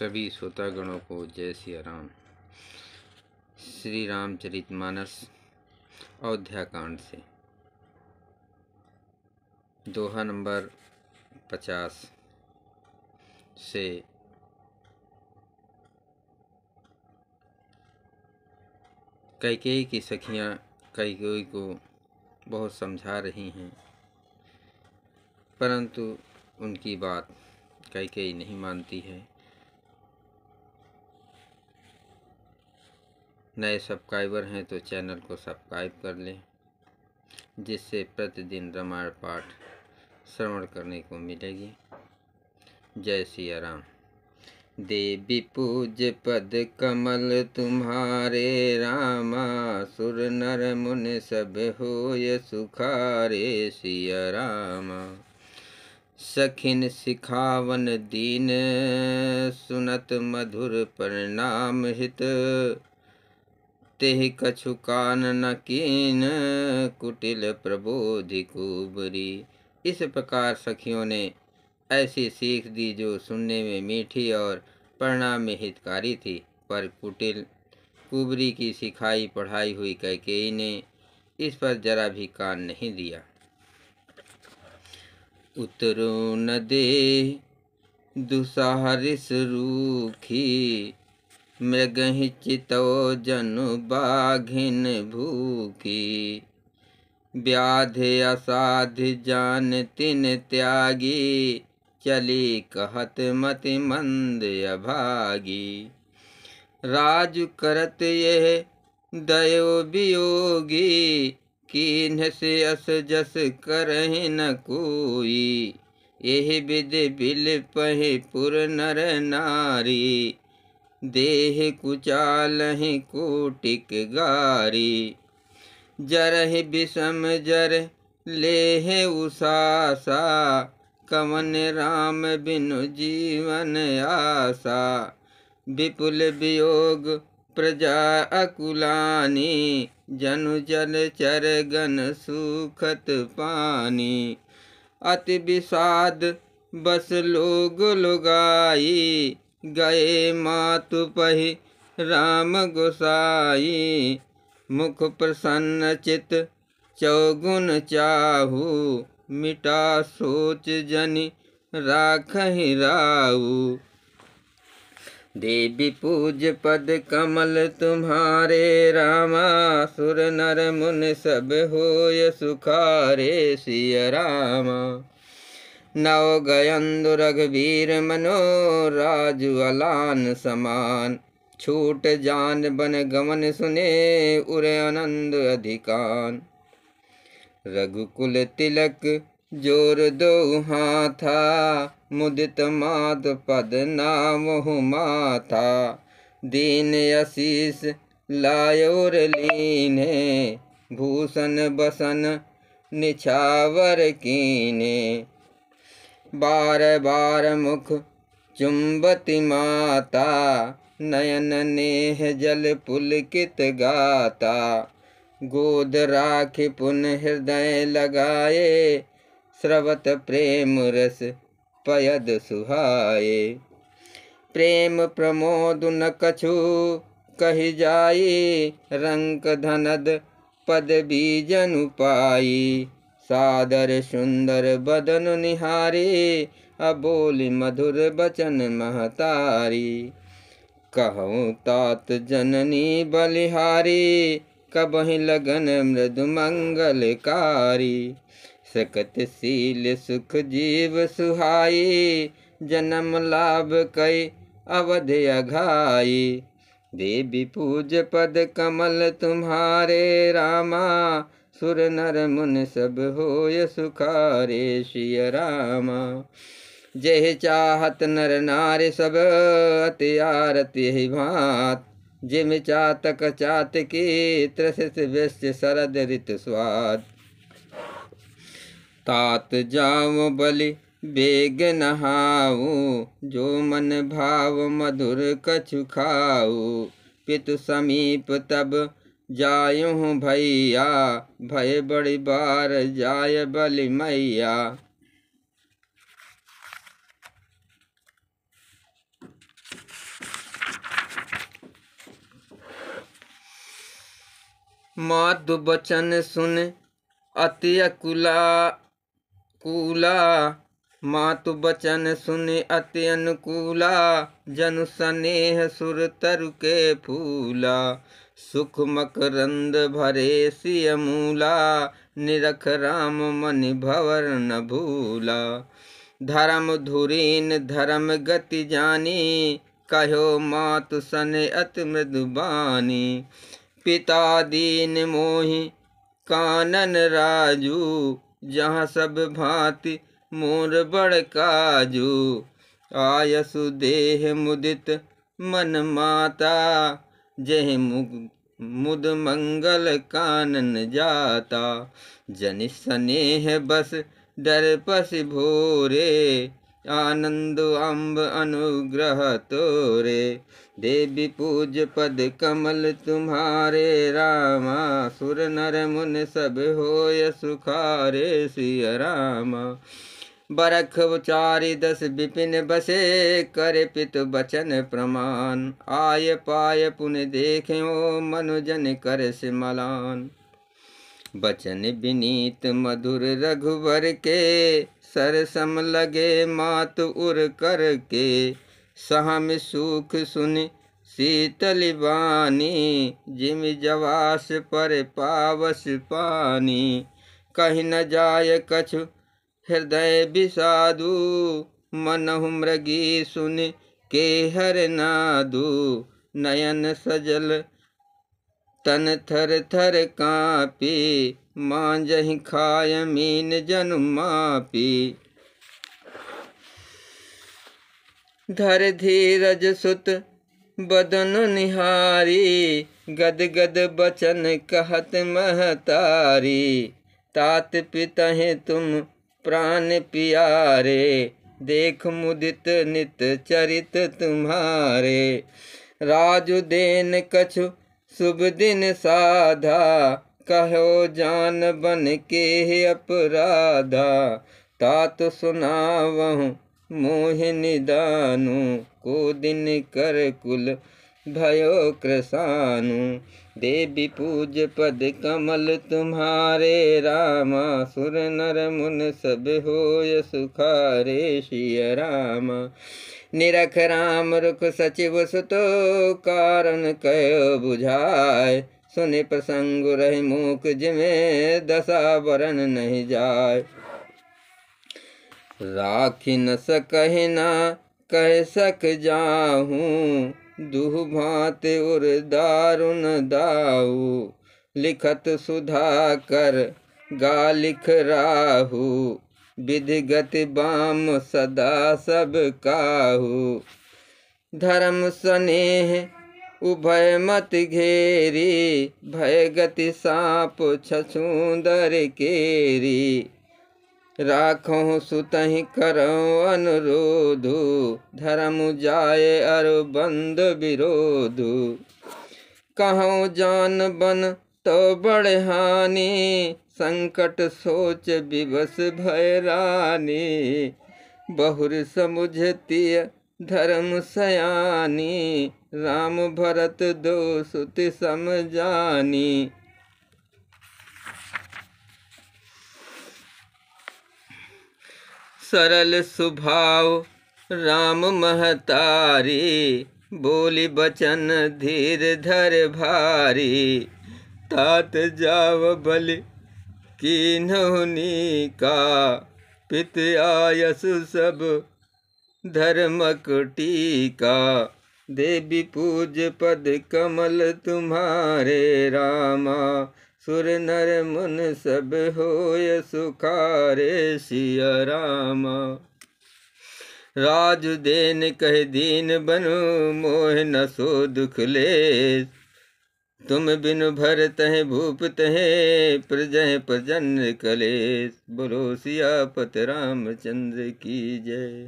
सभी श्रोतागणों को जय श्री राम श्री रामचरित मानस अयोध्याकांड से दोहा नंबर पचास से कई की सखियां कई को बहुत समझा रही हैं परंतु उनकी बात कई नहीं मानती है नए सब्सक्राइबर हैं तो चैनल को सब्सक्राइब कर लें जिससे प्रतिदिन रामायण पाठ श्रवण करने को मिलेगी जय सिया राम देवी पूज पद कमल तुम्हारे रामा सुर नर मुन सब होय सुखारे सिया रामा सखिन सिखावन दीन सुनत मधुर प्रणाम हित ते ही कछु कान न कीन कुटिल प्रबोधि कुबरी इस प्रकार सखियों ने ऐसी सीख दी जो सुनने में मीठी और परिणाम में हितकारी थी पर कुटिल कुबरी की सिखाई पढ़ाई हुई कहके ने इस पर जरा भी कान नहीं दिया उतरो न दे दुसाहरिस रूखी मृग चितो जनु बाघिन भूखी व्याधि असाध जान तिन त्यागी चली कहत मति मंद अभागी राज करत ये दयो वियोगी कीन्ह से अस जस कर न कोई यही विधि बिल पहे पुर नर नारी देह कुचाल कोटिक गारी जरह विषम जर लेह उसासा कवन राम बिनु जीवन आसा विपुल वियोग प्रजा अकुलानी जनु जल चर गन सुखत पानी अति विषाद बस लोग लुगाई गए मातु पहि राम गोसाई मुख प्रसन्न चित चौगुन चाहू मिटा सोच जनि राख राऊ देवी पूज पद कमल तुम्हारे रामा सुर नर मुन सब होय सुखारे सिय रामा नव गयंदु रघुवीर मनोराजु अलान समान छूट जान बन गमन सुने उर आनंद अधिकान रघुकुल तिलक जोर दो हाथा मुदित मात पद नाम माथा दीन आशीष लायोर लीने भूषण बसन निछावर कीने बार बार मुख चुंबती माता नयन नेह जल पुलकित गाता गोद राख पुन हृदय लगाए स्रवत प्रेम रस पयद सुहाए प्रेम प्रमोद न कछु कही जाई रंक धनद पद बीजन पाई सादर सुंदर बदन निहारी अबोली मधुर बचन महतारी कहो तात जननी बलिहारी कबहि लगन मृदु मंगलकारी सकत सील सुख जीव सुहाई जन्म लाभ कई अवध अघाई देवी पूज पद कमल तुम्हारे रामा सुर नर मुन सब होय सुखारे शिय रामा जय चाहत नर नारे सब अति आरति भात जिम चातक चात की त्रसित व्यस्य शरद ऋत स्वाद तात जाऊ बलि बेग नहाऊ जो मन भाव मधुर कछु खाऊ पितु समीप तब हूँ भैया भय बड़ी बार जाय बलि मैया माधु बचन सुन अति अकुला कूला मातु बचन सुन अति अनुकूला जनु स्नेह सुर तरु के फूला सुख मकरंद भरे सियमूला निरख राम मनि भवर न भूला धर्म धुरीन धर्म गति जानी कहो मात सन अत मृदुबानी पिता दीन मोहि कानन राजू जहाँ सब भांति मोर बड़ काजू आयसु देह मुदित मन माता जय मुग मुद मंगल कानन जाता जन स्नेह बस डर पस भोरे आनंद अम्ब अनुग्रह तोरे देवी पूज पद कमल तुम्हारे रामा सुर नर मुन सब होय सुखारे सिया रामा बरख उचारी दस विपिन बसे करे पित बचन प्रमाण आय पाय पुन देखो मनुजन कर सिमलान बचन विनीत मधुर रघुवर के सरसम लगे मात उर कर के सहम सुख सुन शीतल बानी जिम जवास पर पावस पानी कही न जाय कछु हृदय विषादु मनहु मृगी सुन के हर नादु नयन सजल तन थर थर कापी माँ जही खाय मीन जन मापी धर धीरज सुत बदन निहारी गद गद बचन कहत महतारी तात पितहें तुम प्राण प्यारे देख मुदित नित चरित तुम्हारे राजु देन कछु शुभ दिन साधा कहो जान बन के अपराधा तात सुनावहूँ मोहिनी दानु को दिन कर कुल भयो कृषानु देवी पूज पद कमल तुम्हारे रामा सुर नर मुन सब हो सुखारे शिय रामा निरख राम रुख सचिव सुतो कारण कयो बुझाय सुन प्रसंग रह मुख जिमे दशा वरण नहीं जाय राखी न सकना कह सक जाहूँ भात उर दारुण दाऊ लिखत सुधा कर गा लिख राहु विधिगत बाम सदा सब काहू धर्म स्नेह उभय मत घेरी भय गति सांप छछूंदर केरी राखो सुतहि करो अनुरोधु धर्म जाए अर बंद विरोधु कहो जान बन तो बड़ हानि संकट सोच विवस भय रानी बहुर समुझती धर्म सयानी राम भरत दो सुत समझानी सरल स्वभाव राम महतारी बोली बचन धीर धर भारी तात जाव बल की नहुनी का पित आयसु सब धर्मक टीका देवी पूज पद कमल तुम्हारे रामा सुर नर मुन सब होय सुखारे शिया रामा राज देन कह दीन बनु मोह न सो दुख ले तुम बिन भर तह भूप तह प्रजह प्रजन कलेश बोलो राम चंद्र की जय